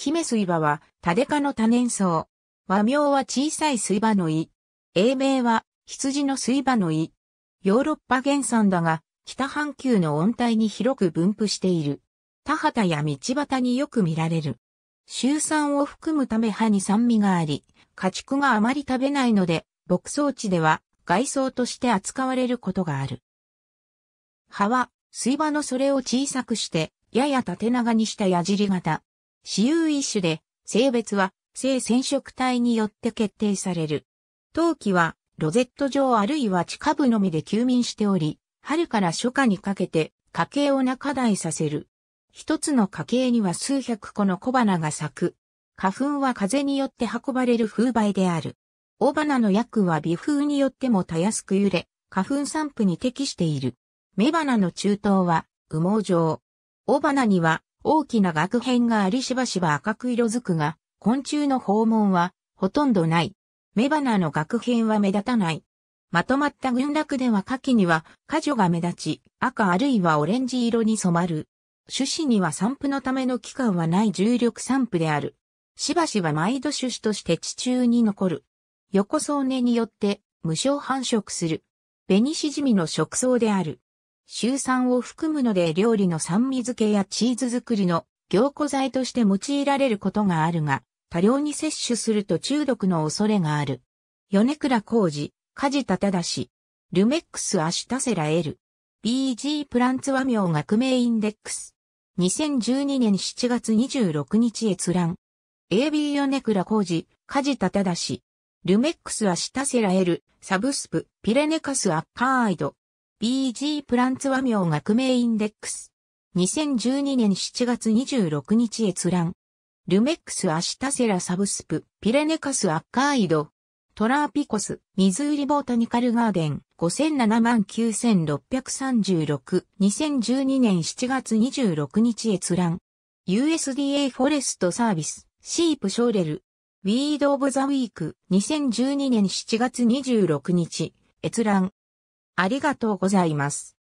姫水場は、タデ科の多年草。和名は小さい水場の胃。英名は、羊の水場の胃。ヨーロッパ原産だが、北半球の温帯に広く分布している。田畑や道端によく見られる。周酸を含むため葉に酸味があり、家畜があまり食べないので、牧草地では外草として扱われることがある。葉は、水場のそれを小さくして、やや縦長にした矢尻型。私有一種で、性別は性染色体によって決定される。陶器はロゼット状あるいは地下部のみで休眠しており、春から初夏にかけて家計を中台させる。一つの家計には数百個の小花が咲く。花粉は風によって運ばれる風媒である。雄花の薬は微風によってもたやすく揺れ、花粉散布に適している。雌花の中東は羽毛状。雄花には大きな額片がありしばしば赤く色づくが、昆虫の訪問はほとんどない。雌花の額片は目立たない。まとまった群落では夏季には果樹が目立ち、赤あるいはオレンジ色に染まる。種子には散布のための期間はない重力散布である。しばしば毎度種子として地中に残る。横層根によって無償繁殖する。紅しじみの食草である。周酸を含むので料理の酸味付けやチーズ作りの凝固剤として用いられることがあるが、多量に摂取すると中毒の恐れがある。米倉浩二、梶田正、ルメックスアシュタセラ L、BG プランツ和名学名インデックス。2012年7月26日閲覧。AB 米倉浩二、梶田正、ルメックスアシュタセラ L、サブスプ、ピレネカスアッカーアイド。BG プランツ和名学名インデックス。2012年7月26日閲覧。ルメックスアシタセラサブスプ、ピレネカスアッカーイド。トラーピコス、ミズーリボータニカルガーデン、5 7 9 6 3 6 2012年7月26日閲覧。USDA フォレストサービス、シープショーレル。ウィードオブザウィーク、2012年7月26日、閲覧。ありがとうございます。